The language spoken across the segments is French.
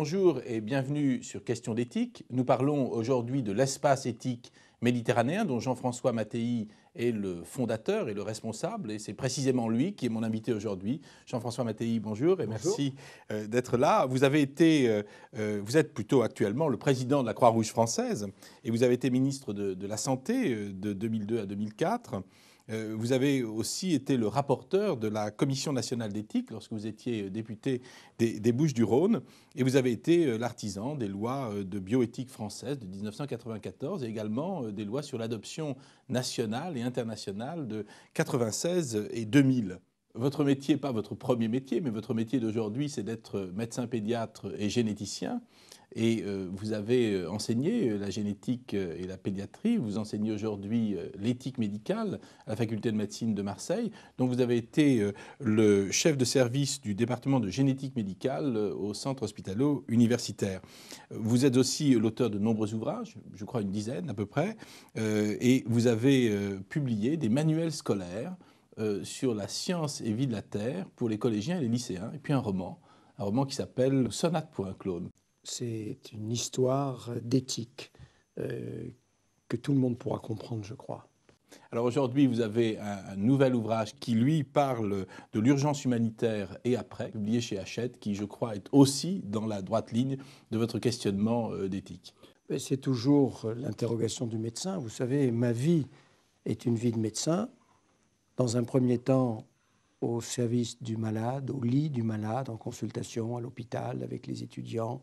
bonjour et bienvenue sur Question d'éthique. Nous parlons aujourd'hui de l'espace éthique méditerranéen dont Jean-François Mattei est le fondateur et le responsable, et c'est précisément lui qui est mon invité aujourd'hui. Jean-François Mattei, bonjour et merci euh, d'être là. Vous avez été, euh, euh, vous êtes plutôt actuellement le président de la Croix-Rouge française, et vous avez été ministre de la Santé de 2002 à 2004. Euh, vous avez aussi été le rapporteur de la Commission nationale d'éthique lorsque vous étiez euh, député des, Bouches-du-Rhône. Et vous avez été euh, l'artisan des lois de bioéthique française de 1994 et également des lois sur l'adoption nationale et internationale de 96 et 2000. Votre métier, pas votre premier métier, mais votre métier d'aujourd'hui, c'est d'être médecin pédiatre et généticien. Et euh, vous avez euh, enseigné euh, la génétique et la pédiatrie, vous enseignez aujourd'hui l'éthique médicale à la faculté de médecine de Marseille. Donc vous avez été le chef de service du département de génétique médicale au centre hospitalo-universitaire. Vous êtes aussi l'auteur de nombreux ouvrages, je crois une dizaine à peu près, et vous avez publié des manuels scolaires sur la science et vie de la Terre pour les collégiens et les lycéens, et puis un roman, un roman qui s'appelle Sonate pour un clone c'est une histoire d'éthique euh, que tout le monde pourra comprendre, je crois. Alors aujourd'hui, vous avez un, un, nouvel ouvrage qui, lui, parle de l'urgence humanitaire et après, publié chez Hachette, qui, je crois, est aussi dans la droite ligne de votre questionnement euh, d'éthique. C'est toujours l'interrogation du médecin. Vous savez, ma vie est une vie de médecin. Dans un premier temps, au service du malade, au lit du malade, en consultation à l'hôpital avec les étudiants.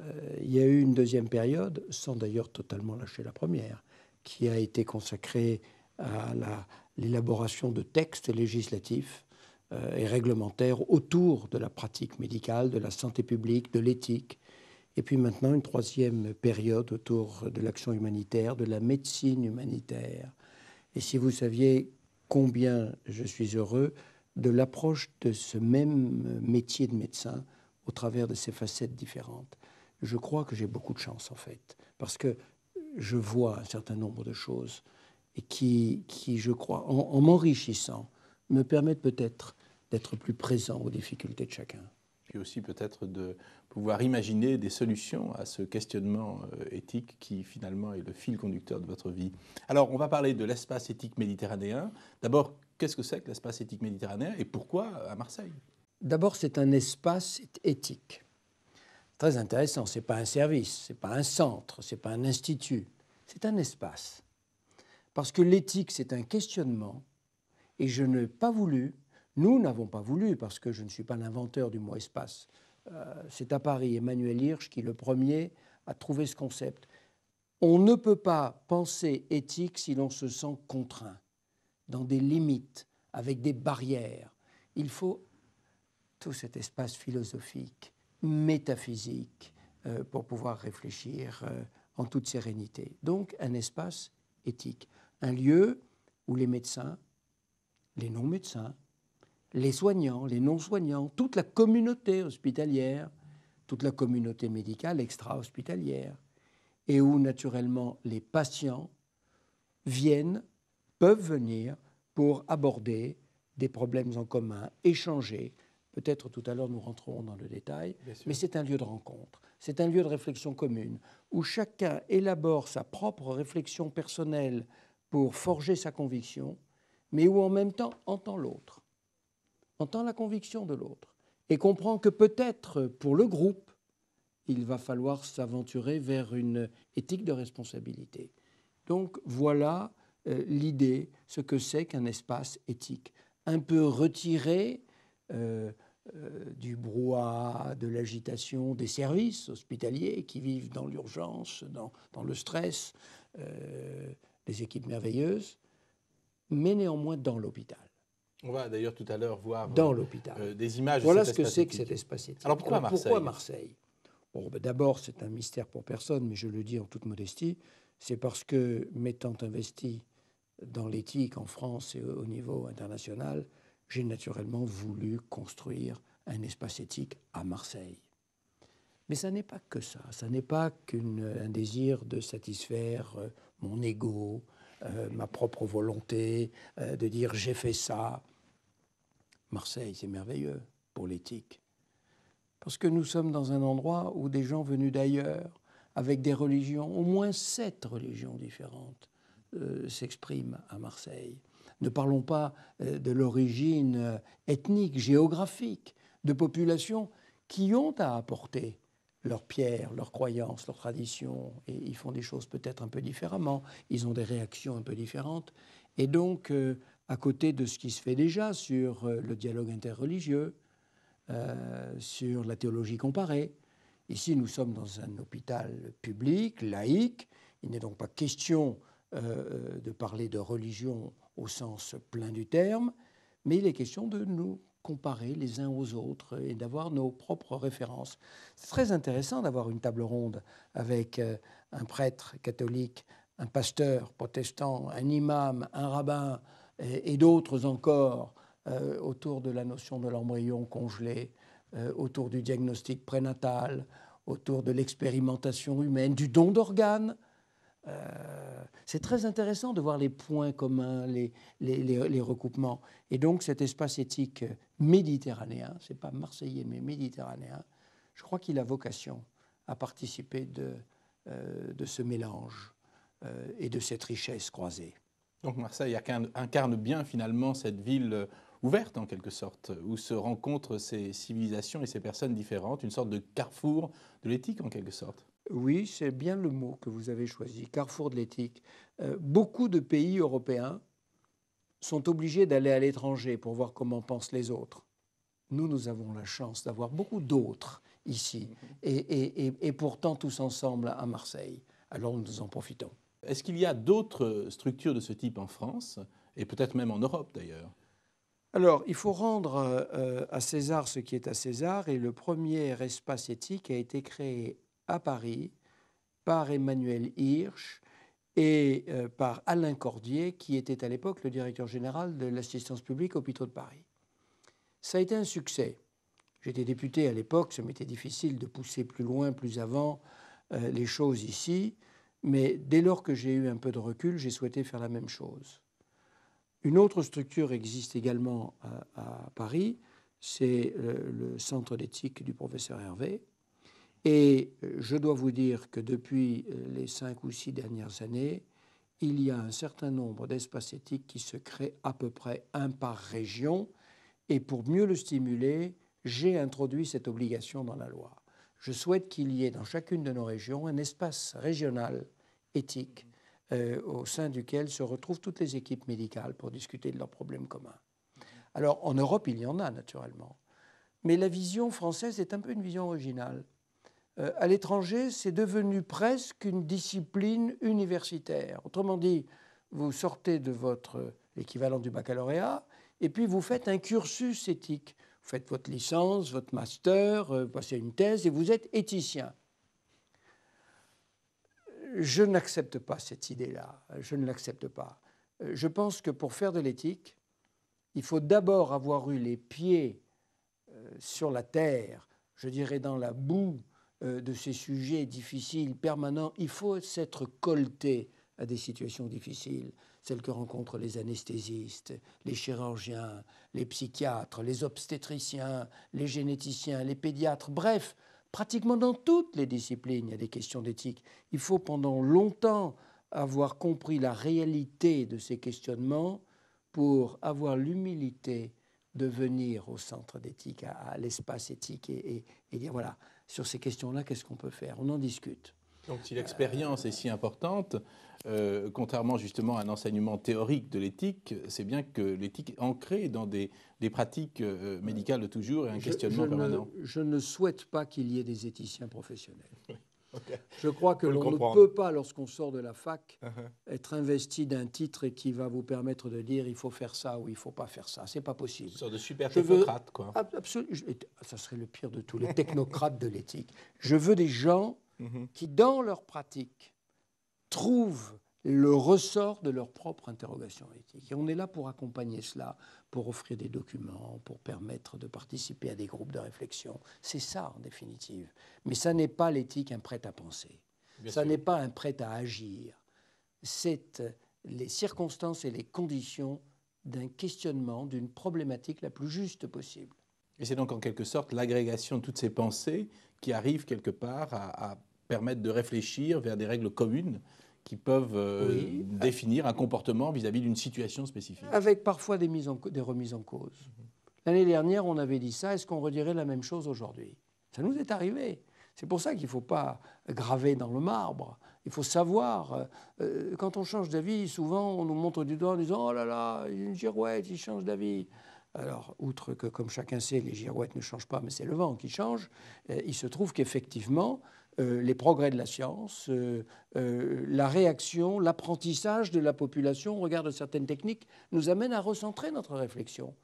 Euh, il y a eu une deuxième période, sans d'ailleurs totalement lâcher la première, qui a été consacrée à l'élaboration de textes législatifs euh, et réglementaires autour de la pratique médicale, de la santé publique, de l'éthique. Et puis maintenant, une troisième période autour de l'action humanitaire, de la médecine humanitaire. Et si vous saviez combien je suis heureux de l'approche de ce même métier de médecin au travers de ses facettes différentes. Je crois que j'ai beaucoup de chance en fait, parce que je vois un certain nombre de choses et qui, qui je crois, en, m'enrichissant, me permettent peut-être d'être plus présent aux difficultés de chacun. Et aussi peut-être de pouvoir imaginer des solutions à ce questionnement euh, éthique qui finalement est le fil conducteur de votre vie. Alors on va parler de l'espace éthique méditerranéen. D'abord, qu'est-ce que c'est que l'espace éthique méditerranéen et pourquoi à Marseille D'abord, c'est un espace éthique. Très intéressant, ce n'est pas un service, ce n'est pas un centre, ce n'est pas un institut, c'est un espace. Parce que l'éthique, c'est un questionnement, et je n'ai pas voulu, nous n'avons pas voulu, parce que je ne suis pas l'inventeur du mot espace, euh, c'est à Paris Emmanuel Hirsch qui, le premier, a trouvé ce concept. On ne peut pas penser éthique si l'on se sent contraint dans des limites, avec des barrières. Il faut tout cet espace philosophique, métaphysique, euh, pour pouvoir réfléchir euh, en toute sérénité. Donc un espace éthique, un lieu où les médecins, les non-médecins, les soignants, les non-soignants, toute la communauté hospitalière, toute la communauté médicale extra-hospitalière, et où naturellement les patients viennent peuvent venir pour aborder des problèmes en commun, échanger. Peut-être tout à l'heure nous rentrerons dans le détail, mais c'est un lieu de rencontre, c'est un lieu de réflexion commune, où chacun élabore sa propre réflexion personnelle pour forger sa conviction, mais où en même temps entend l'autre, entend la conviction de l'autre, et comprend que peut-être pour le groupe, il va falloir s'aventurer vers une éthique de responsabilité. Donc voilà euh, l'idée, ce que c'est qu'un espace éthique, un peu retiré euh, euh, du brouhaha, de l'agitation des services hospitaliers qui vivent dans l'urgence, dans, le stress, des équipes merveilleuses, mais néanmoins dans l'hôpital. On va d'ailleurs tout à l'heure voir dans l'hôpital. des images. Voilà de cet ce que c'est que cet espace éthique. Alors pourquoi Marseille, ben, d'abord, c'est un mystère pour personne, mais je le dis en toute modestie, c'est parce que m'étant investi dans l'éthique en France et au niveau international, j'ai naturellement voulu construire un espace éthique à Marseille. Mais ça n'est pas que ça, ça n'est pas qu'un désir de satisfaire euh, mon ego, euh, ma propre volonté, euh, de dire j'ai fait ça. Marseille, c'est merveilleux pour l'éthique. Parce que nous sommes dans un endroit où des gens venus d'ailleurs, avec des religions, au moins sept religions différentes, euh, s'exprime à Marseille. Ne parlons pas euh, de l'origine euh, ethnique, géographique de populations qui ont à apporter leurs pierres, leurs croyances, leurs traditions, et ils font des choses peut-être un peu différemment, ils ont des réactions un peu différentes. Et donc, à côté de ce qui se fait déjà sur le dialogue interreligieux, sur la théologie comparée, ici nous sommes dans un hôpital public, laïque, il n'est donc pas question euh, de parler de religion au sens plein du terme, mais il est question de nous comparer les uns aux autres et d'avoir nos propres références. C'est très intéressant d'avoir une table ronde avec euh, un prêtre catholique, un pasteur protestant, un imam, un rabbin et, d'autres encore euh, autour de la notion de l'embryon congelé, autour du diagnostic prénatal, autour de l'expérimentation humaine, du don d'organes. Euh, c'est très intéressant de voir les points communs, les, recoupements. Et donc cet espace éthique méditerranéen, c'est pas marseillais mais méditerranéen, je crois qu'il a vocation à participer de, euh, ce mélange euh, et de cette richesse croisée. Donc Marseille incarne bien finalement cette ville ouverte en quelque sorte, où se rencontrent ces civilisations et ces personnes différentes, une sorte de carrefour de l'éthique en quelque sorte. Oui, c'est bien le mot que vous avez choisi, carrefour de l'éthique. Euh, beaucoup de pays européens sont obligés d'aller à l'étranger pour voir comment pensent les autres. Nous, nous avons la chance d'avoir beaucoup d'autres ici, mm-hmm. et, pourtant tous ensemble à Marseille. Alors nous en profitons. Est-ce qu'il y a d'autres structures de ce type en France, et peut-être même en Europe d'ailleurs alors, il faut rendre euh, euh, à César ce qui est à César, et le premier espace éthique a été créé à Paris par Emmanuel Hirsch et euh, par Alain Cordier, qui était à l'époque le directeur général de l'assistance publique hôpitaux de Paris. Ça a été un succès. J'étais député à l'époque, ça m'était difficile de pousser plus loin, plus avant euh, les choses ici, mais dès lors que j'ai eu un peu de recul, j'ai souhaité faire la même chose. Une autre structure existe également à, Paris, c'est euh, le Centre d'éthique du professeur Hervé, et euh, je dois vous dire que depuis euh, les cinq ou six dernières années, il y a un certain nombre d'espaces éthiques qui se créent à peu près un par région. Et pour mieux le stimuler, j'ai introduit cette obligation dans la loi. Je souhaite qu'il y ait dans chacune de nos régions un espace régional éthique euh, au sein duquel se retrouvent toutes les équipes médicales pour discuter de leurs problèmes communs. Alors en Europe, il y en a naturellement. Mais la vision française est un peu une vision originale. Euh, à l'étranger, c'est devenu presque une discipline universitaire. Autrement dit, vous sortez de votre euh, équivalent du baccalauréat et puis vous faites un cursus éthique. Vous faites votre licence, votre master, euh, vous passez une thèse et vous êtes éthicien. Je n'accepte pas cette idée-là. Je ne l'accepte pas. Je pense que pour faire de l'éthique, il faut d'abord avoir eu les pieds sur la terre, je dirais dans la boue, euh, de ces sujets difficiles, permanents, il faut s'être colté à des situations difficiles, celles que rencontrent les anesthésistes, les chirurgiens, les psychiatres, les obstétriciens, les généticiens, les pédiatres, bref, pratiquement dans toutes les disciplines, il y a des questions d'éthique. Il faut pendant longtemps avoir compris la réalité de ces questionnements pour avoir l'humilité de venir au centre d'éthique, à, l'espace éthique, et, dire voilà, sur ces questions-là, qu'est-ce qu'on peut faire On en discute. Donc si l'expérience est si importante, euh, contrairement justement à un enseignement théorique de l'éthique, c'est bien que l'éthique est ancrée dans des, pratiques euh, médicales de toujours et un questionnement permanent. je ne souhaite pas qu'il y ait des éthiciens professionnels. Je crois que l'on ne peut pas, lorsqu'on sort de la fac, uh-huh. être investi d'un titre qui va vous permettre de dire il faut faire ça ou il ne faut pas faire ça. Ce n'est pas possible. Une de super technocrate, quoi. Absolument. Ça serait le pire de tous, les technocrates de l'éthique. Je veux des gens uh-huh. qui, dans leur pratique, trouvent le ressort de leur propre interrogation éthique. Et on est là pour accompagner cela, pour offrir des documents, pour permettre de participer à des groupes de réflexion. C'est ça, en définitive. Mais ça n'est pas l'éthique un prêt à penser. ça n'est pas un prêt à agir. C'est euh, les circonstances et les conditions d'un questionnement, d'une problématique la plus juste possible. Et c'est donc en quelque sorte l'agrégation de toutes ces pensées qui arrive quelque part à permettre de réfléchir vers des règles communes qui peuvent euh, définir un comportement vis-à-vis d'une situation spécifique. Avec parfois des, mises des remises en cause. L'année dernière, on avait dit ça, est-ce qu'on redirait la même chose aujourd'hui Ça nous est arrivé. C'est pour ça qu'il ne faut pas graver dans le marbre. Il faut savoir. Euh, euh, quand on change d'avis, souvent, on nous montre du doigt en disant Oh là là, une girouette, il change d'avis. Alors, outre que, comme chacun sait, les girouettes ne changent pas, mais c'est le vent qui change, il se trouve qu'effectivement, euh, les progrès de la science, euh, euh, la réaction, l'apprentissage de la population au regard de certaines techniques nous amènent à recentrer notre réflexion.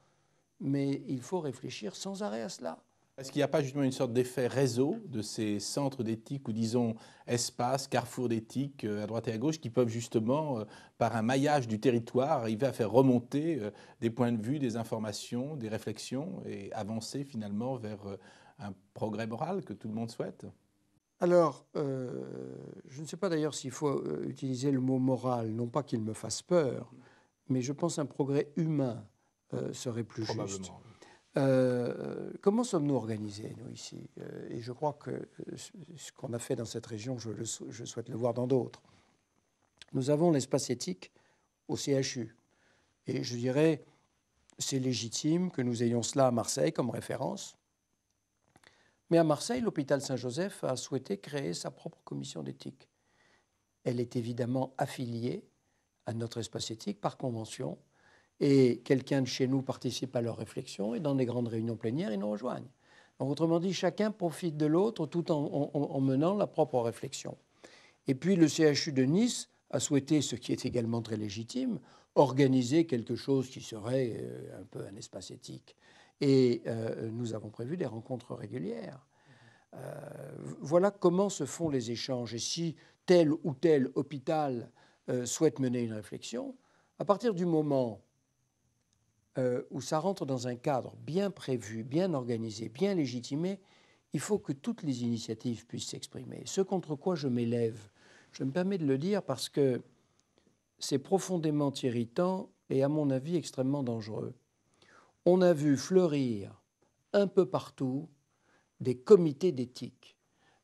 Mais il faut réfléchir sans arrêt à cela. Est-ce qu'il n'y a pas justement une sorte d'effet réseau de ces centres d'éthique ou disons espaces, carrefour d'éthique à droite et à gauche qui peuvent justement, par un maillage du territoire, arriver à faire remonter des points de vue, des informations, des réflexions et avancer finalement vers un progrès moral que tout le monde souhaite alors, euh, je ne sais pas d'ailleurs s'il faut euh, utiliser le mot moral, non pas qu'il me fasse peur, mais je pense un progrès humain euh, serait plus juste. comment sommes-nous organisés, nous, ici Et je crois que ce qu'on a fait dans cette région, je, je souhaite le voir dans d'autres. Nous avons l'espace éthique au CHU. Et je dirais, c'est légitime que nous ayons cela à Marseille comme référence, mais à Marseille, l'hôpital Saint-Joseph a souhaité créer sa propre commission d'éthique. Elle est évidemment affiliée à notre espace éthique par convention, et quelqu'un de chez nous participe à leurs réflexions. et dans des grandes réunions plénières, ils nous rejoignent. Donc, autrement dit, chacun profite de l'autre tout en, menant la propre réflexion. Et puis le CHU de Nice a souhaité, ce qui est également très légitime, organiser quelque chose qui serait euh, un peu un espace éthique et euh, nous avons prévu des rencontres régulières. Euh, voilà comment se font les échanges. Et si tel ou tel hôpital euh, souhaite mener une réflexion, à partir du moment où ça rentre dans un cadre bien prévu, bien organisé, bien légitimé, il faut que toutes les initiatives puissent s'exprimer. Ce contre quoi je m'élève, je me permets de le dire parce que c'est profondément irritant et à mon avis extrêmement dangereux on a vu fleurir un peu partout des comités d'éthique.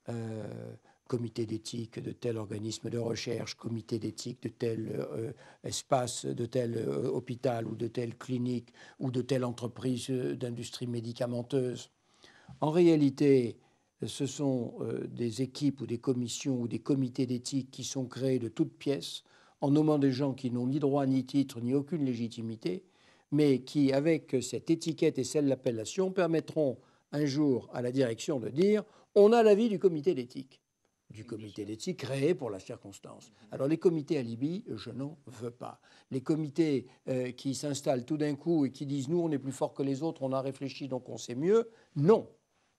Euh, comité d'éthique de tel organisme de recherche, comité d'éthique de tel euh, espace, de tel euh, hôpital ou de telle clinique ou de telle entreprise d'industrie médicamenteuse. En réalité, ce sont des équipes ou des commissions ou des comités d'éthique qui sont créés de toutes pièces en nommant des gens qui n'ont ni droit, ni titre, ni aucune légitimité, mais qui, avec cette étiquette et celle de l'appellation, permettront un jour à la direction de dire on a l'avis du comité d'éthique, du comité d'éthique créé pour la circonstance. Alors les comités à Libye, je n'en veux pas. Les comités euh, qui s'installent tout d'un coup et qui disent nous on est plus fort que les autres, on a réfléchi donc on sait mieux, non,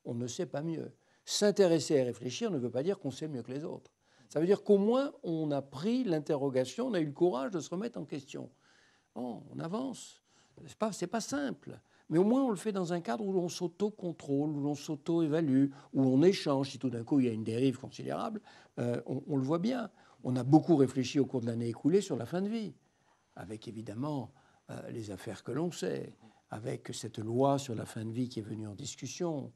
on ne sait pas mieux. S'intéresser et réfléchir ne veut pas dire qu'on sait mieux que les autres. Ça veut dire qu'au moins on a pris l'interrogation, on a eu le courage de se remettre en question. on avance. Ce n'est pas, simple. Mais au moins, on le fait dans un cadre où l'on s'auto-contrôle, où l'on s'auto-évalue, où on échange. Si tout d'un coup, il y a une dérive considérable, euh, on, le voit bien. On a beaucoup réfléchi au cours de l'année écoulée sur la fin de vie, avec évidemment euh, les affaires que l'on sait, avec cette loi sur la fin de vie qui est venue en discussion,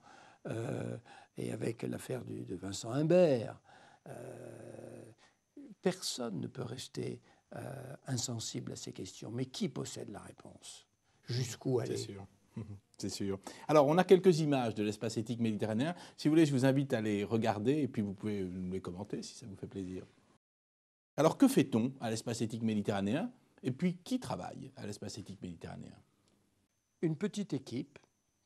euh, et avec l'affaire de Vincent Imbert. personne ne peut rester insensible à ces questions. Mais qui possède la réponse jusqu'où aller. C'est sûr. C'est sûr. Alors, on a quelques images de l'espace éthique méditerranéen. Si vous voulez, je vous invite à les regarder et puis vous pouvez nous les commenter si ça vous fait plaisir. Alors, que fait-on à l'espace éthique méditerranéen Et puis, qui travaille à l'espace éthique méditerranéen Une petite équipe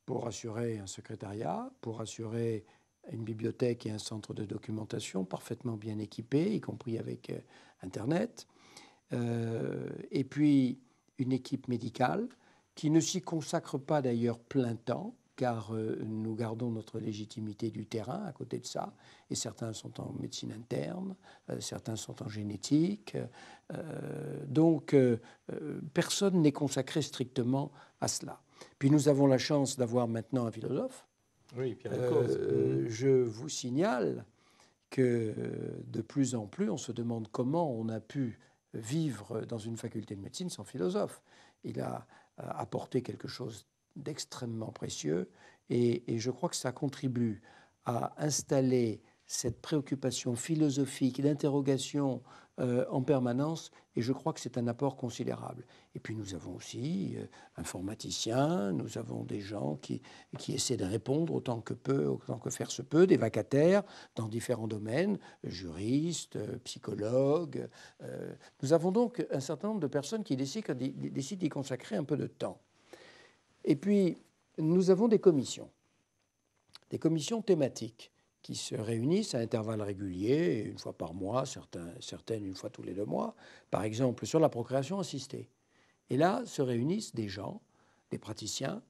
pour assurer un secrétariat, pour assurer une bibliothèque et un centre de documentation parfaitement bien équipés, y compris avec euh, Internet. Euh, et puis, une équipe médicale qui ne s'y consacre pas d'ailleurs plein temps, car euh, nous gardons notre légitimité du terrain à côté de ça, et certains sont en médecine interne, euh, certains sont en génétique, euh, donc personne n'est consacré strictement à cela. Puis nous avons la chance d'avoir maintenant un philosophe. Oui, Pierre euh, Je vous signale que de plus en plus, on se demande comment on a pu vivre dans une faculté de médecine sans philosophe. Il a euh, apporter quelque chose d'extrêmement précieux. Et, je crois que ça contribue à installer cette préoccupation philosophique d'interrogation euh, en permanence, et je crois que c'est un apport considérable. Et puis nous avons aussi informaticiens, euh, nous avons des gens qui, essaient de répondre autant que peu, autant que faire se peut, des vacataires dans différents domaines, juristes, psychologues. Euh, nous avons donc un certain nombre de personnes qui décident d'y consacrer un peu de temps. Et puis nous avons des commissions, des commissions thématiques qui se réunissent à intervalles réguliers, une fois par mois, certains, certaines une fois tous les deux mois, par exemple sur la procréation assistée. Et là se réunissent des gens, des praticiens,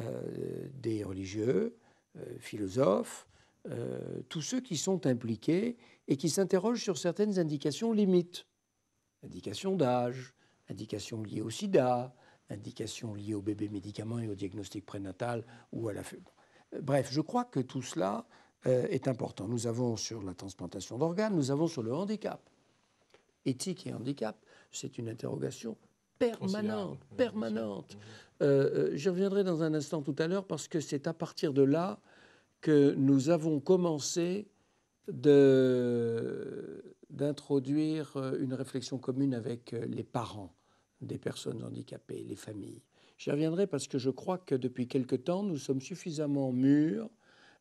euh, des religieux, euh, philosophes, euh, tous ceux qui sont impliqués et qui s'interrogent sur certaines indications limites. Indications d'âge, indications liées au sida, indications liées au bébé médicament et au diagnostic prénatal ou à la... Bref, je crois que tout cela euh, est important. Nous avons sur la transplantation d'organes, nous avons sur le handicap. Éthique et handicap, c'est une interrogation permanente, permanente. Euh, euh je reviendrai dans un instant tout à l'heure parce que c'est à partir de là que nous avons commencé d'introduire euh, une réflexion commune avec les parents des personnes handicapées, les familles. J'y reviendrai parce que je crois que depuis quelque temps, nous sommes suffisamment mûrs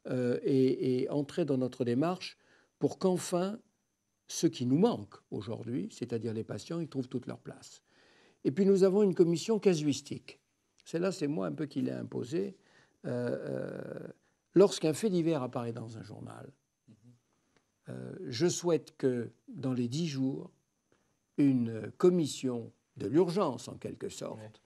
euh, et, entrer dans notre démarche pour qu'enfin ce qui nous manque aujourd'hui, c'est-à-dire les patients, ils trouvent toute leur place. Et puis nous avons une commission casuistique. Celle-là, c'est moi un peu qui l'ai imposée. Euh, euh, lorsqu'un fait divers apparaît dans un journal, je souhaite que dans les dix jours, une commission de l'urgence en quelque sorte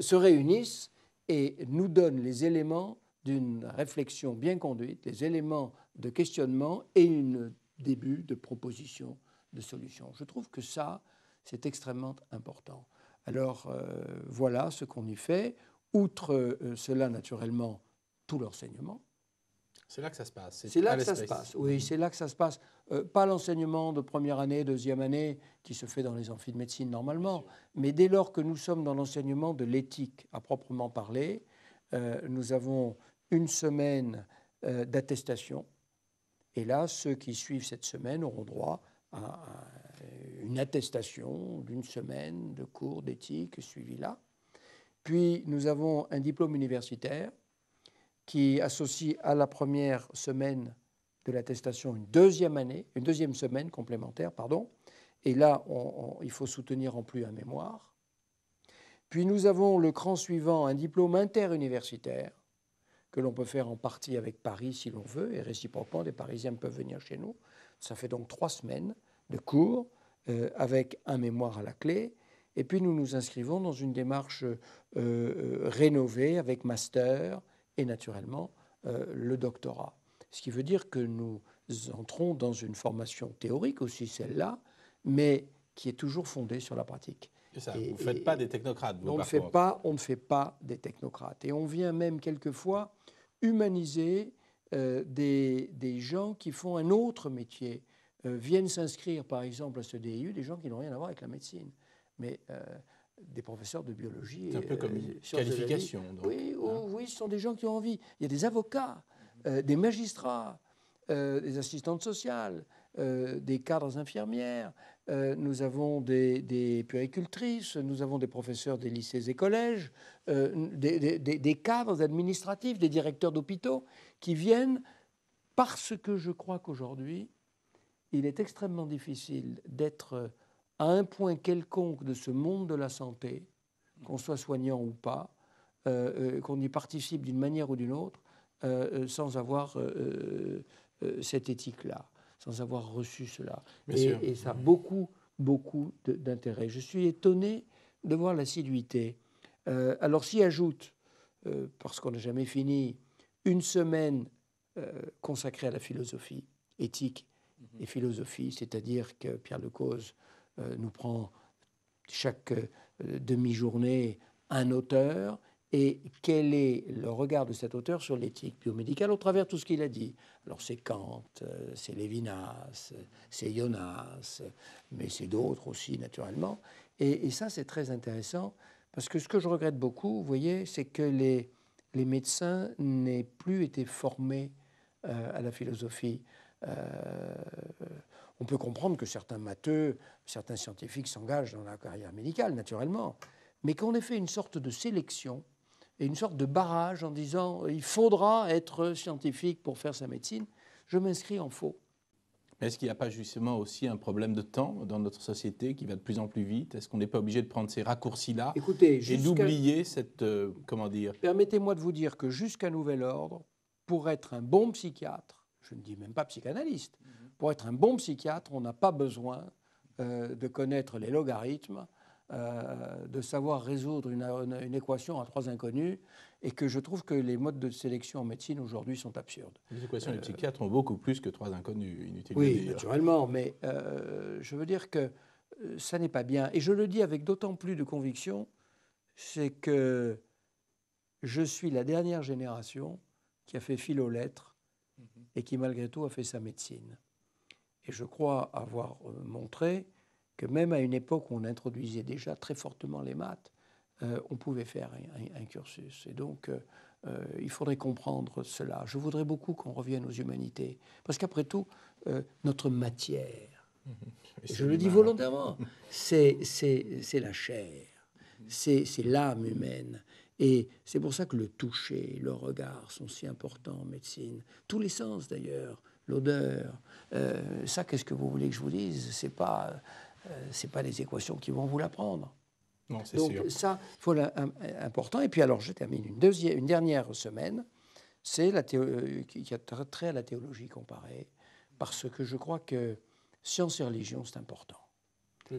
se réunisse et nous donne les éléments d'une réflexion bien conduite, des éléments de questionnement et un début de proposition de solution. Je trouve que ça, c'est extrêmement important. Alors euh, voilà ce qu'on y fait. Outre euh, cela, naturellement, tout l'enseignement. C'est là que ça se passe. C'est là que ça se passe. Oui, c'est là que ça se passe. Euh, pas l'enseignement de première année, deuxième année, qui se fait dans les amphis de médecine normalement, mais dès lors que nous sommes dans l'enseignement de l'éthique à proprement parler, nous avons une semaine euh, d'attestation. Et là, ceux qui suivent cette semaine auront droit à, une attestation d'une semaine de cours d'éthique suivi là. Puis nous avons un diplôme universitaire qui associe à la première semaine de l'attestation une deuxième année, une deuxième semaine complémentaire, pardon. Et là, il faut soutenir en plus un mémoire. Puis nous avons le cran suivant, un diplôme interuniversitaire que l'on peut faire en partie avec Paris si l'on veut, et réciproquement, des Parisiens peuvent venir chez nous. Ça fait donc trois semaines de cours euh, avec un mémoire à la clé. Et puis nous nous inscrivons dans une démarche euh, euh, rénovée avec master et naturellement le doctorat. Ce qui veut dire que nous entrons dans une formation théorique aussi celle-là, mais qui est toujours fondée sur la pratique vous ne faites pas des technocrates. on, ne fait pas, on ne fait pas des technocrates. Et on vient même quelquefois humaniser euh, des, gens qui font un autre métier, euh, viennent s'inscrire par exemple à ce DIU, des gens qui n'ont rien à voir avec la médecine, mais euh, des professeurs de biologie. C'est un peu comme qualification. oui, hein. oh, oui, ce sont des gens qui ont envie. Il y a des avocats, des magistrats, des assistantes sociales, euh, des cadres infirmières, euh, nous avons des, puéricultrices, nous avons des professeurs des lycées et collèges, euh, des, cadres administratifs, des directeurs d'hôpitaux qui viennent parce que je crois qu'aujourd'hui, il est extrêmement difficile d'être à un point quelconque de ce monde de la santé, qu'on soit soignant ou pas, qu'on y participe d'une manière ou d'une autre, sans avoir cette éthique-là sans avoir reçu cela. Et, ça a beaucoup, beaucoup d'intérêt. Je suis étonné de voir l'assiduité. Euh, alors s'y ajoute, euh, parce qu'on n'a jamais fini, une semaine euh, consacrée à la philosophie, éthique mhm. et philosophie, c'est-à-dire que Pierre Lecause nous prend chaque demi-journée un auteur et quel est le regard de cet auteur sur l'éthique biomédicale au travers de tout ce qu'il a dit. Alors c'est Kant, euh, c'est Lévinas, c'est Jonas, mais c'est d'autres aussi naturellement. Et, ça c'est très intéressant parce que ce que je regrette beaucoup, vous voyez, c'est que les, les médecins n'aient plus été formés euh, à la philosophie. Euh, on peut comprendre que certains matheux, certains scientifiques s'engagent dans la carrière médicale, naturellement, mais qu'on ait fait une sorte de sélection et une sorte de barrage en disant euh, il faudra être scientifique pour faire sa médecine, je m'inscris en faux. Est-ce qu'il n'y a pas justement aussi un problème de temps dans notre société qui va de plus en plus vite Est-ce qu'on n'est pas obligé de prendre ces raccourcis-là et d'oublier cette euh, comment dire Permettez-moi de vous dire que jusqu'à nouvel ordre, pour être un bon psychiatre, je ne dis même pas psychanalyste, mhm. pour être un bon psychiatre, on n'a pas besoin euh, de connaître les logarithmes, euh, de savoir résoudre une, équation à trois inconnus, et que je trouve que les modes de sélection en médecine aujourd'hui sont absurdes. Les équations des euh, psychiatres ont beaucoup plus que trois inconnus, inutiles. Oui, naturellement, mais euh, je veux dire que ça n'est pas bien. Et je le dis avec d'autant plus de conviction, c'est que je suis la dernière génération qui a fait fil aux lettres mhm. et qui malgré tout a fait sa médecine. Et je crois avoir montré que même à une époque où on introduisait déjà très fortement les maths, euh, on pouvait faire un, cursus. Et donc, euh, euh, il faudrait comprendre cela. Je voudrais beaucoup qu'on revienne aux humanités, parce qu'après tout, notre matière, je le dis volontairement, c'est la chair, mm. c'est l'âme humaine. Et c'est pour ça que le toucher, le regard sont si importants en médecine. Tous les sens d'ailleurs, l'odeur. ça, qu'est-ce que vous voulez que je vous dise C'est pas euh, ce pas les équations qui vont vous l'apprendre. Non, c'est Donc ça, il faut l'important. Et puis alors, je termine une, deuxième, une dernière semaine, c'est la euh, qui a trait à la théologie comparée, parce que je crois que science et religion, c'est important.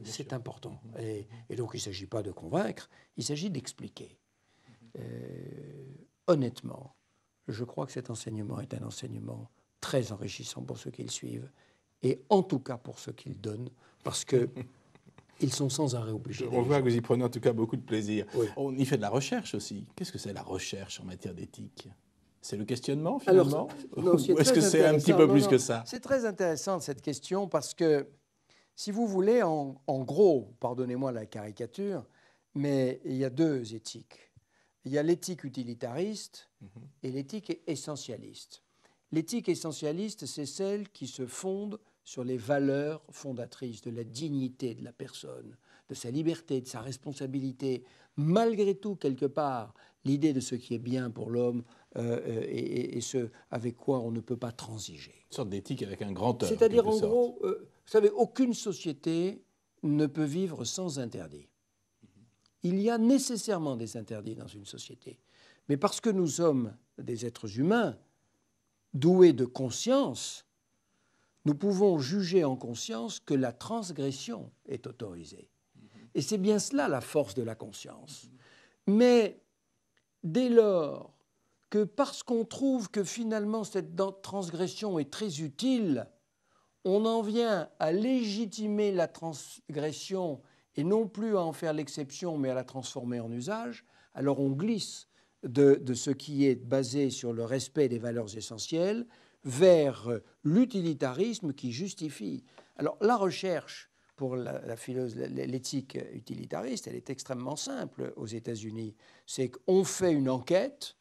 c'est important. Et, donc, il ne s'agit pas de convaincre, il s'agit d'expliquer. Euh, honnêtement, je crois que cet enseignement est un enseignement très enrichissant pour ceux qui le suivent et en tout cas pour ce qu'ils donnent, parce que ils sont sans arrêt obligés. On voit que vous y prenez en tout cas beaucoup de plaisir. On y fait de la recherche aussi. Qu'est-ce que c'est la recherche en matière d'éthique c'est le questionnement finalement est Ou est-ce que c'est un petit peu plus que ça C'est très intéressant cette question parce que, si vous voulez, en, gros, pardonnez-moi la caricature, mais il y a deux éthiques. Il y a l'éthique utilitariste mhm. et l'éthique essentialiste. L'éthique essentialiste, c'est celle qui se fonde sur les valeurs fondatrices de la dignité de la personne, de sa liberté, de sa responsabilité. Malgré tout, quelque part, l'idée de ce qui est bien pour l'homme euh, euh, et, ce avec quoi on ne peut pas transiger. Une sorte d'éthique avec un grand E. C'est-à-dire, en, gros, euh, vous savez, aucune société ne peut vivre sans interdit. Il y a nécessairement des interdits dans une société. Mais parce que nous sommes des êtres humains, Doué de conscience, nous pouvons juger en conscience que la transgression est autorisée. Et c'est bien cela la force de la conscience. Mais dès lors que parce qu'on trouve que finalement cette transgression est très utile, on en vient à légitimer la transgression et non plus à en faire l'exception mais à la transformer en usage, alors on glisse de, ce qui est basé sur le respect des valeurs essentielles vers euh, l'utilitarisme qui justifie. Alors la recherche pour la, l'éthique utilitariste, elle est extrêmement simple aux États-Unis. C'est qu'on fait une enquête,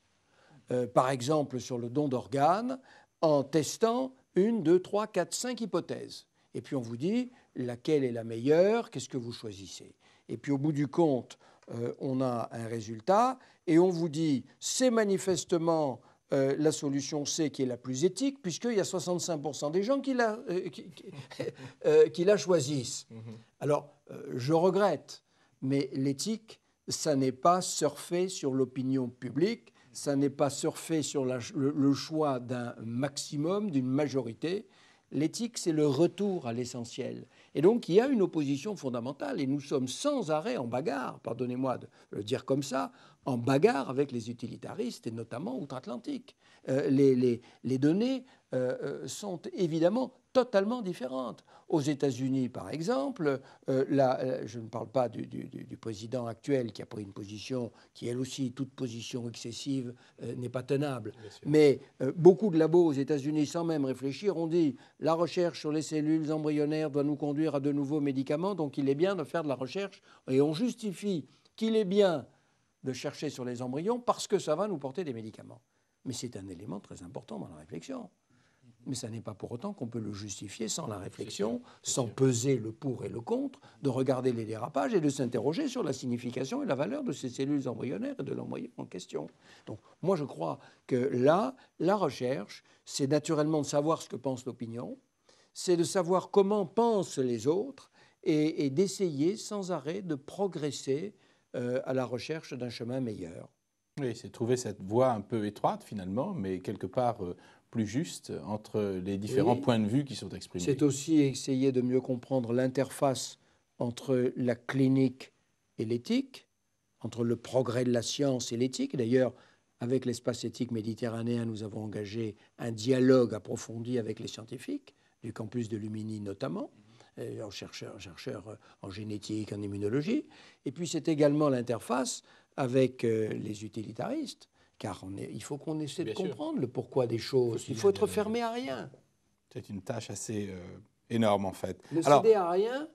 euh, par exemple sur le don d'organes, en testant une, deux, trois, quatre, cinq hypothèses. Et puis on vous dit laquelle est la meilleure, qu'est-ce que vous choisissez. Et puis au bout du compte, euh, on a un résultat et on vous dit c'est manifestement euh, la solution C qui est la plus éthique, puisqu'il y a 65% des gens qui la, euh, choisissent. Mm-hmm. Alors, je regrette, mais l'éthique, ça n'est pas surfer sur l'opinion publique, ça n'est pas surfer sur le, choix d'un maximum, d'une majorité. L'éthique, c'est le retour à l'essentiel. Et donc il y a une opposition fondamentale et nous sommes sans arrêt en bagarre, pardonnez-moi de le dire comme ça, en bagarre avec les utilitaristes et notamment outre-Atlantique. Euh, les, données euh, euh, sont évidemment totalement différentes. Aux États-Unis, par exemple, euh, euh, je ne parle pas du, président actuel qui a pris une position qui, elle aussi, toute position excessive euh, n'est pas tenable. Mais beaucoup de labos aux États-Unis, sans même réfléchir, ont dit la recherche sur les cellules embryonnaires doit nous conduire à de nouveaux médicaments, donc il est bien de faire de la recherche. Et on justifie qu'il est bien de chercher sur les embryons parce que ça va nous porter des médicaments. Mais c'est un élément très important dans la réflexion mais ça n'est pas pour autant qu'on peut le justifier sans la réflexion, sans peser le pour et le contre, de regarder les dérapages et de s'interroger sur la signification et la valeur de ces cellules embryonnaires et de l'embryon en question. Donc moi je crois que là, la recherche, c'est naturellement de savoir ce que pense l'opinion, c'est de savoir comment pensent les autres et, d'essayer sans arrêt de progresser euh, à la recherche d'un chemin meilleur. Oui, c'est trouver cette voie un peu étroite finalement, mais quelque part euh, plus juste entre les différents points de vue qui sont exprimés. C'est aussi essayer de mieux comprendre l'interface entre la clinique et l'éthique, entre le progrès de la science et l'éthique. D'ailleurs, avec l'espace éthique méditerranéen, nous avons engagé un dialogue approfondi avec les scientifiques, du campus de Lumini notamment, euh, en chercheurs euh, en génétique, en immunologie. Et puis c'est également l'interface avec euh, les utilitaristes, car il faut qu'on essaie de comprendre le pourquoi des choses. il faut être fermé à rien. C'est une tâche assez euh, énorme en fait. Ne céder à rien,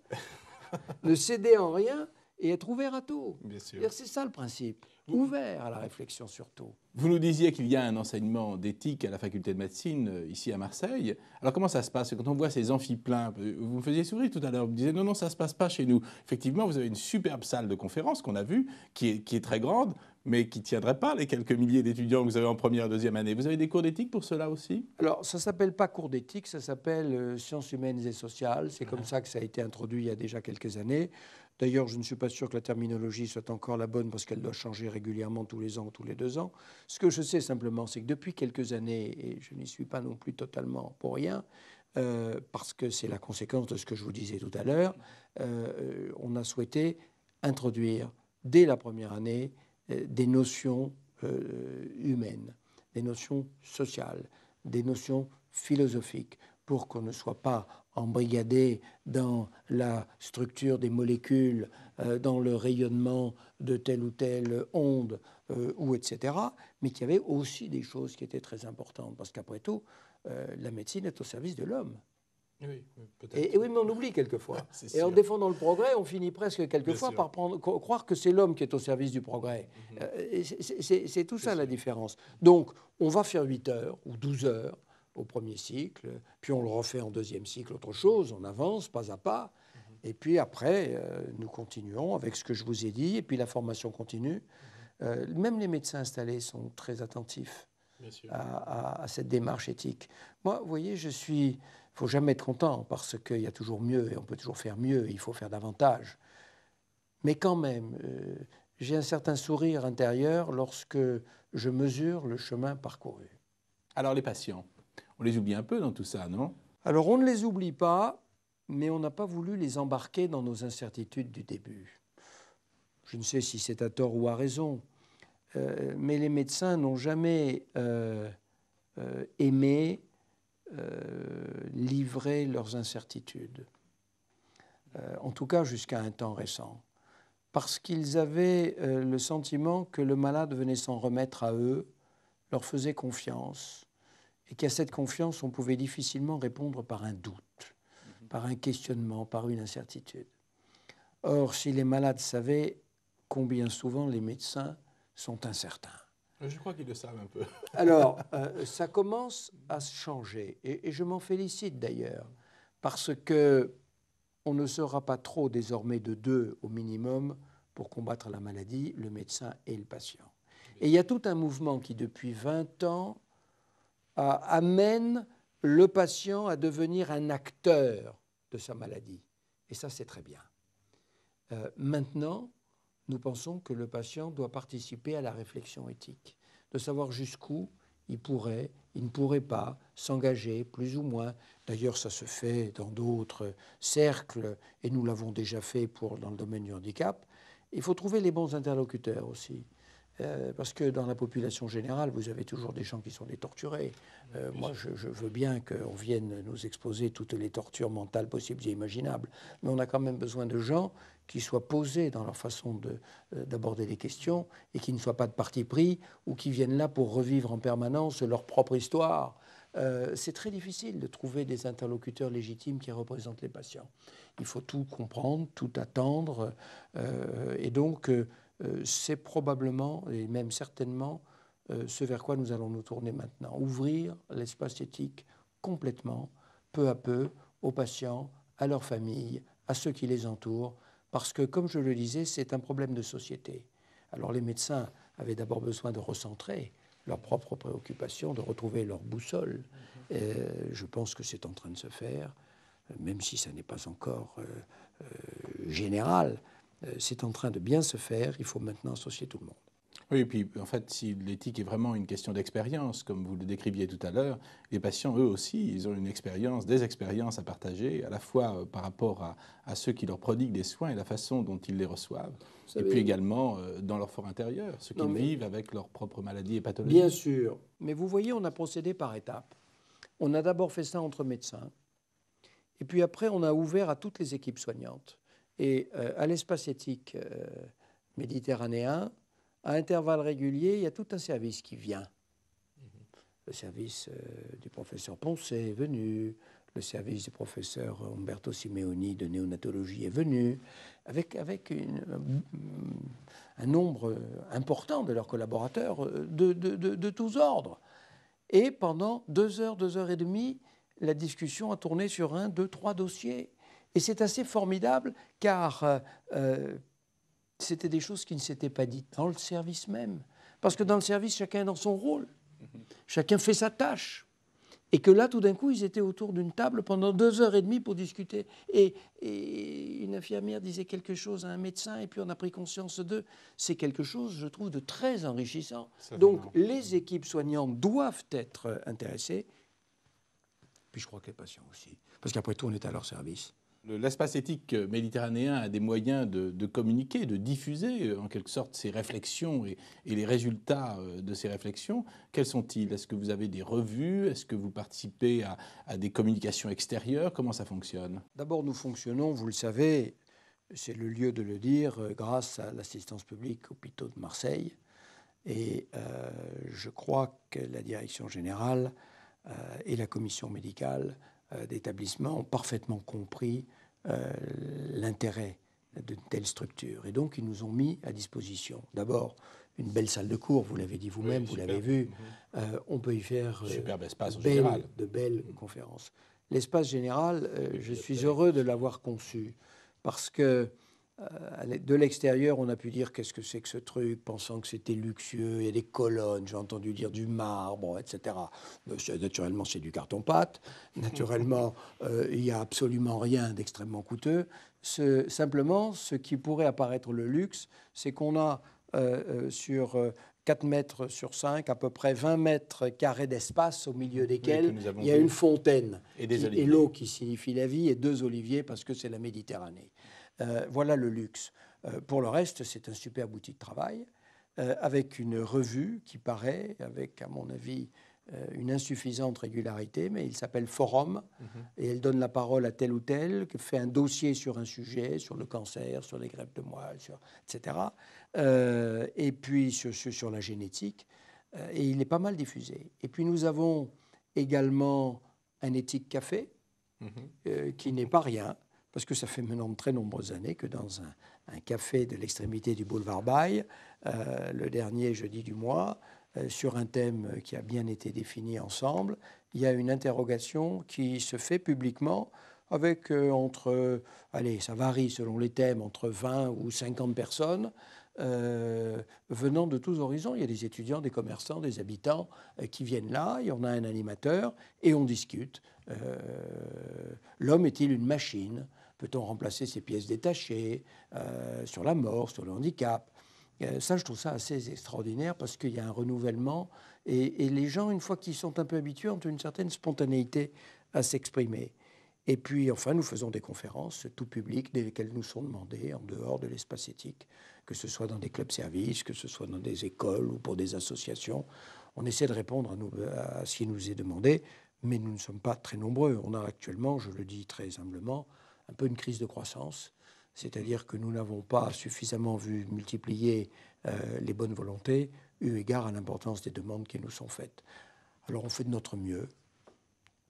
ne céder en rien et être ouvert à tout. C'est ça le principe. Ouvert à la réflexion sur tout. Vous nous disiez qu'il y a un enseignement d'éthique à la faculté de médecine euh, ici à Marseille. Alors comment ça se passe Quand on voit ces amphiplains, euh, vous me faisiez sourire tout à l'heure, vous me disiez non, non, ça ne se passe pas chez nous. Effectivement, vous avez une superbe salle de conférence qu'on a vue, qui est très grande, mais qui ne tiendraient pas les quelques milliers d'étudiants que vous avez en première et deuxième année. Vous avez des cours d'éthique pour cela aussi Alors, ça ne s'appelle pas cours d'éthique, ça s'appelle euh, sciences humaines et sociales. C'est comme ça que ça a été introduit il y a déjà quelques années. D'ailleurs, je ne suis pas sûr que la terminologie soit encore la bonne parce qu'elle doit changer régulièrement tous les ans ou tous les deux ans. Ce que je sais simplement, c'est que depuis quelques années, et je n'y suis pas non plus totalement pour rien, euh, parce que c'est la conséquence de ce que je vous disais tout à l'heure, euh, on a souhaité introduire dès la première année euh, des notions euh, humaines, des notions sociales, des notions philosophiques, pour qu'on ne soit pas embrigadé dans la structure des molécules, euh, dans le rayonnement de telle ou telle onde, ou etc., mais qu'il y avait aussi des choses qui étaient très importantes, parce qu'après tout, la médecine est au service de l'homme. Oui, et, oui, mais on oublie quelquefois. et en défendant le progrès, on finit presque quelquefois par croire que c'est l'homme qui est au service du progrès. Mhm. Euh, c'est tout ça la différence. Donc, on va faire 8 heures ou 12 heures au premier cycle, puis on le refait en deuxième cycle, autre chose, on avance pas à pas. Mhm. Et puis après, euh, nous continuons avec ce que je vous ai dit, et puis la formation continue. Mhm. Euh, même les médecins installés sont très attentifs à, cette démarche éthique. Moi, vous voyez, je suis il ne faut jamais être content parce qu'il y a toujours mieux et on peut toujours faire mieux, il faut faire davantage. Mais quand même, euh, j'ai un certain sourire intérieur lorsque je mesure le chemin parcouru. Alors les patients, on les oublie un peu dans tout ça, non Alors on ne les oublie pas, mais on n'a pas voulu les embarquer dans nos incertitudes du début. Je ne sais si c'est à tort ou à raison, euh, mais les médecins n'ont jamais euh, aimé euh, livrer leurs incertitudes, euh, en tout cas jusqu'à un temps récent, parce qu'ils avaient euh, le sentiment que le malade venait s'en remettre à eux, leur faisait confiance, et qu'à cette confiance, on pouvait difficilement répondre par un doute, par un questionnement, par une incertitude. Or, si les malades savaient combien souvent les médecins sont incertains, euh, je crois qu'ils le savent un peu. Alors, euh, ça commence à se changer, et, je m'en félicite d'ailleurs, parce que on ne sera pas trop désormais de deux au minimum pour combattre la maladie, le médecin et le patient. Et il y a tout un mouvement qui, depuis 20 ans, amène le patient à devenir un acteur de sa maladie. Et ça, c'est très bien. Euh, maintenant, nous pensons que le patient doit participer à la réflexion éthique, de savoir jusqu'où il pourrait, il ne pourrait pas s'engager plus ou moins. D'ailleurs, ça se fait dans d'autres cercles et nous l'avons déjà fait dans le domaine du handicap. Il faut trouver les bons interlocuteurs aussi. Euh, parce que dans la population générale, vous avez toujours des gens qui sont des torturés. Euh, moi, je, veux bien qu'on vienne nous exposer toutes les tortures mentales possibles et imaginables, mais on a quand même besoin de gens qui soient posés dans leur façon euh, d'aborder les questions et qui ne soient pas de parti pris ou qui viennent là pour revivre en permanence leur propre histoire. c'est très difficile de trouver des interlocuteurs légitimes qui représentent les patients. Il faut tout comprendre, tout attendre. et donc, euh, c'est probablement et même certainement euh, ce vers quoi nous allons nous tourner maintenant. Ouvrir l'espace éthique complètement, peu à peu, aux patients, à leurs familles, à ceux qui les entourent, parce que, comme je le disais, c'est un problème de société. Alors les médecins avaient d'abord besoin de recentrer leurs propres préoccupations, de retrouver leur boussole. Mhm. Euh, je pense que c'est en train de se faire, même si ça n'est pas encore général. Euh, c'est en train de bien se faire, il faut maintenant associer tout le monde. Oui, et puis en fait, si l'éthique est vraiment une question d'expérience, comme vous le décriviez tout à l'heure, les patients, eux aussi, ils ont une expérience, des expériences à partager, à la fois euh, par rapport à, ceux qui leur prodiguent des soins et la façon dont ils les reçoivent, et puis également euh, dans leur fort intérieur, ceux qui vivent avec leur propre maladie et pathologie. Bien sûr, mais vous voyez, on a procédé par étapes. On a d'abord fait ça entre médecins, et puis après, on a ouvert à toutes les équipes soignantes. Et euh, à l'espace éthique euh, méditerranéen, à intervalles réguliers, il y a tout un service qui vient. Mm-hmm. Le service euh, du professeur Poncet est venu, le service du professeur Umberto Simeoni de néonatologie est venu, avec, avec une, un nombre important de leurs collaborateurs de, de, de, tous ordres. Et pendant deux heures, deux heures et demie, la discussion a tourné sur un, deux, trois dossiers et c'est assez formidable car euh, euh, c'était des choses qui ne s'étaient pas dites dans le service même. Parce que dans le service, chacun est dans son rôle, chacun fait sa tâche. Et que là, tout d'un coup, ils étaient autour d'une table pendant deux heures et demie pour discuter. Et, une infirmière disait quelque chose à un médecin, et puis on a pris conscience d'eux. C'est quelque chose, je trouve, de très enrichissant. Donc les équipes soignantes doivent être euh, intéressées. Puis je crois que les patients aussi. Parce qu'après tout, on est à leur service l'espace éthique méditerranéen a des moyens de, communiquer, de diffuser euh, en quelque sorte ses réflexions et, les résultats euh, de ces réflexions. Quels sont-ils Est-ce que vous avez des revues Est-ce que vous participez à, des communications extérieures Comment ça fonctionne D'abord, nous fonctionnons, vous le savez, c'est le lieu de le dire, euh, grâce à l'assistance publique hôpitaux de Marseille. Et je crois que la direction générale et la commission médicale euh, d'établissements ont parfaitement compris euh, l'intérêt d'une telle structure. Et donc, ils nous ont mis à disposition, d'abord, une belle salle de cours, vous l'avez dit vous-même, vous l'avez vu. Mhm. Euh, on peut y faire de, belles, mhm. conférences. L'espace général, je suis heureux de l'avoir conçu parce que euh, de l'extérieur, on a pu dire qu'est-ce que c'est que ce truc, pensant que c'était luxueux, il y a des colonnes, j'ai entendu dire du marbre, etc. Euh, naturellement, c'est du carton-pâte. Naturellement, euh, il n'y a absolument rien d'extrêmement coûteux. Ce, simplement, ce qui pourrait apparaître le luxe, c'est qu'on a sur 4 mètres sur 5, à peu près 20 mètres carrés d'espace au milieu desquels il y a une fontaine et, l'eau qui signifie la vie et deux oliviers parce que c'est la Méditerranée. Euh, voilà le luxe. Euh, pour le reste, c'est un super outil de travail, euh, avec une revue qui paraît, avec, à mon avis, une insuffisante régularité, mais il s'appelle Forum, mhm. et elle donne la parole à tel ou tel, qui fait un dossier sur un sujet, sur le cancer, sur les greffes de moelle, etc. et puis sur, sur, la génétique, et il est pas mal diffusé. Et puis nous avons également un éthique café, mhm. qui n'est pas rien, parce que ça fait maintenant très nombreuses années que dans un, café de l'extrémité du boulevard Baille, euh, le dernier jeudi du mois, euh, sur un thème qui a bien été défini ensemble, il y a une interrogation qui se fait publiquement avec euh, entre, allez, ça varie selon les thèmes, entre 20 ou 50 personnes. venant de tous horizons. Il y a des étudiants, des commerçants, des habitants qui viennent là, Il y en a un animateur, et on discute. L'homme est-il une machine Peut-on remplacer ces pièces détachées euh, sur la mort, sur le handicap euh, Ça, je trouve ça assez extraordinaire parce qu'il y a un renouvellement et, les gens, une fois qu'ils sont un peu habitués, ont une certaine spontanéité à s'exprimer. Et puis, enfin, nous faisons des conférences, tout public, desquelles nous sont demandées en dehors de l'espace éthique, que ce soit dans des clubs-services, que ce soit dans des écoles ou pour des associations. On essaie de répondre à, à ce qui nous est demandé, mais nous ne sommes pas très nombreux. On a actuellement, je le dis très humblement, un peu une crise de croissance, c'est-à-dire que nous n'avons pas suffisamment vu multiplier euh, les bonnes volontés eu égard à l'importance des demandes qui nous sont faites. Alors on fait de notre mieux,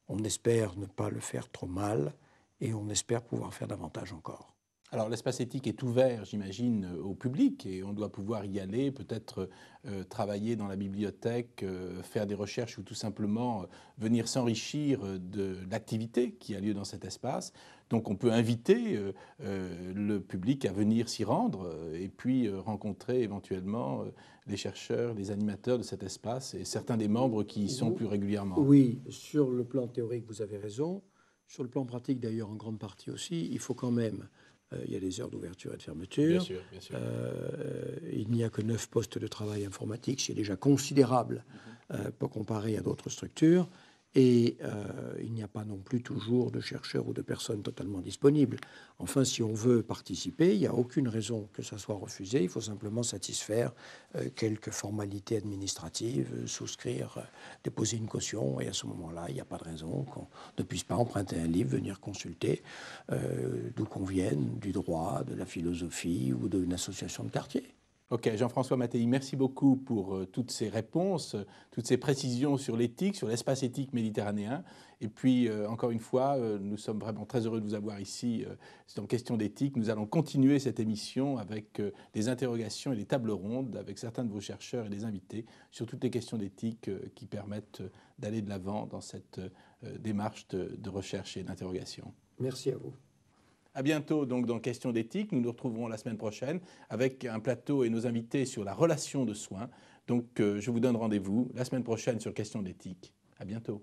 on espère ne pas le faire trop mal et on espère pouvoir faire davantage encore. Alors l'espace éthique est ouvert, j'imagine, euh, au public et on doit pouvoir y aller, peut-être euh, euh, travailler dans la bibliothèque, faire des recherches ou tout simplement venir s'enrichir de l'activité qui a lieu dans cet espace. Donc on peut inviter le public à venir s'y rendre et puis rencontrer éventuellement les chercheurs, les animateurs de cet espace et certains des membres qui y sont plus régulièrement. Oui, sur le plan théorique, vous avez raison. Sur le plan pratique, d'ailleurs, en grande partie aussi, il faut quand même euh, il y a des heures d'ouverture et de fermeture. Euh, il n'y a que neuf postes de travail informatique, c'est déjà considérable mhm. euh, pour comparer à d'autres structures. Et euh, il n'y a pas non plus toujours de chercheurs ou de personnes totalement disponibles. Enfin, si on veut participer, il n'y a aucune raison que ça soit refusé. Il faut simplement satisfaire euh, quelques formalités administratives, euh, souscrire, déposer une caution. Et à ce moment-là, il n'y a pas de raison qu'on ne puisse pas emprunter un livre, venir consulter, d'où qu'on vienne, du droit, de la philosophie ou d'une association de quartier. Ok, Jean-François Mattei, merci beaucoup pour euh, toutes ces réponses, toutes ces précisions sur l'éthique, sur l'espace éthique méditerranéen. Et puis, euh, encore une fois, euh, nous sommes vraiment très heureux de vous avoir ici C'est dans Question d'éthique. Nous allons continuer cette émission avec des interrogations et des tables rondes avec certains de vos chercheurs et des invités sur toutes les questions d'éthique qui permettent d'aller de l'avant dans cette démarche de recherche et d'interrogation. Merci à vous. À bientôt donc dans Question d'éthique. Nous nous retrouverons la semaine prochaine avec un plateau et nos invités sur la relation de soins. Donc euh, je vous donne rendez-vous la semaine prochaine sur Question d'éthique. À bientôt.